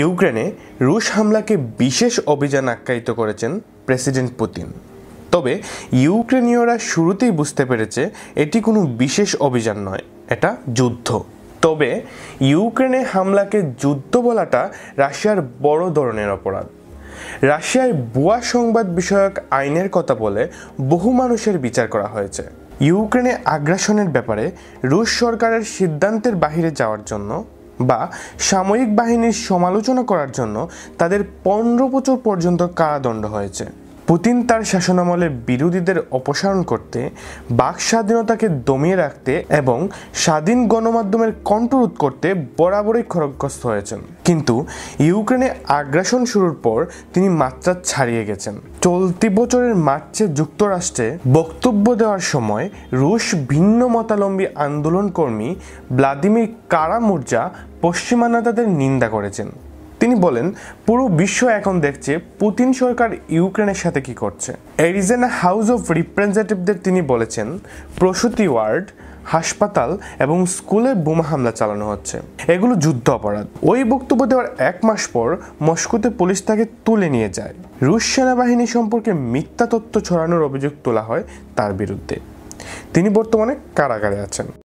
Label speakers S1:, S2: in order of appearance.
S1: ইউক্রেনে রুশ হামলাকে বিশেষ অভিযান আখ্যায়িত করেছেন প্রেসিডেন্ট পুতিন তবে ইউক্রেনীয়রা শুরুতেই বুঝতে পেরেছে এটি কোনো বিশেষ অভিযান নয় এটা যুদ্ধ তবে ইউক্রেনে হামলাকে যুদ্ধ বলাটা রাশিয়ার বড় ধরনের অপরাধ রাশিয়ায় বুয়া সংবাদ বিষয়ক আইনের কথা বলে বহু মানুষের বিচার করা হয়েছে ইউক্রেনে আগ্রাসনের ব্যাপারে রুশ সরকারের সিদ্ধান্তের বাহিরে যাওয়ার জন্য বা সামরিক বাহিনীর সমালোচনা করার জন্য তাদের পনেরো বছর পর্যন্ত কারাদণ্ড হয়েছে পুতিন তার শাসনামলে বিরোধীদের অপসারণ করতে বাক স্বাধীনতাকে দমিয়ে রাখতে এবং স্বাধীন গণমাধ্যমের কণ্ঠরোধ করতে বরাবরই খড়গ্রস্ত হয়েছেন কিন্তু ইউক্রেনে আগ্রাসন শুরুর পর তিনি মাত্রা ছাড়িয়ে গেছেন চলতি বছরের মার্চে যুক্তরাষ্ট্রে বক্তব্য দেওয়ার সময় রুশ ভিন্ন মতালম্বী আন্দোলনকর্মী ভ্লাদিমির কারামুর্জা পশ্চিমা নেতাদের নিন্দা করেছেন তিনি বলেন পুরো বিশ্ব এখন দেখছে পুতিন সরকার ইউক্রেনের সাথে কি করছে অ্যারিজেনা হাউস অফ রিপ্রেজেন্টেটিভদের তিনি বলেছেন প্রসূতি ওয়ার্ড হাসপাতাল এবং স্কুলে বোমা হামলা চালানো হচ্ছে এগুলো যুদ্ধ অপরাধ ওই বক্তব্য দেওয়ার এক মাস পর মস্কোতে পুলিশ তাকে তুলে নিয়ে যায় রুশ সেনাবাহিনী সম্পর্কে মিথ্যা তথ্য ছড়ানোর অভিযোগ তোলা হয় তার বিরুদ্ধে তিনি বর্তমানে কারাগারে আছেন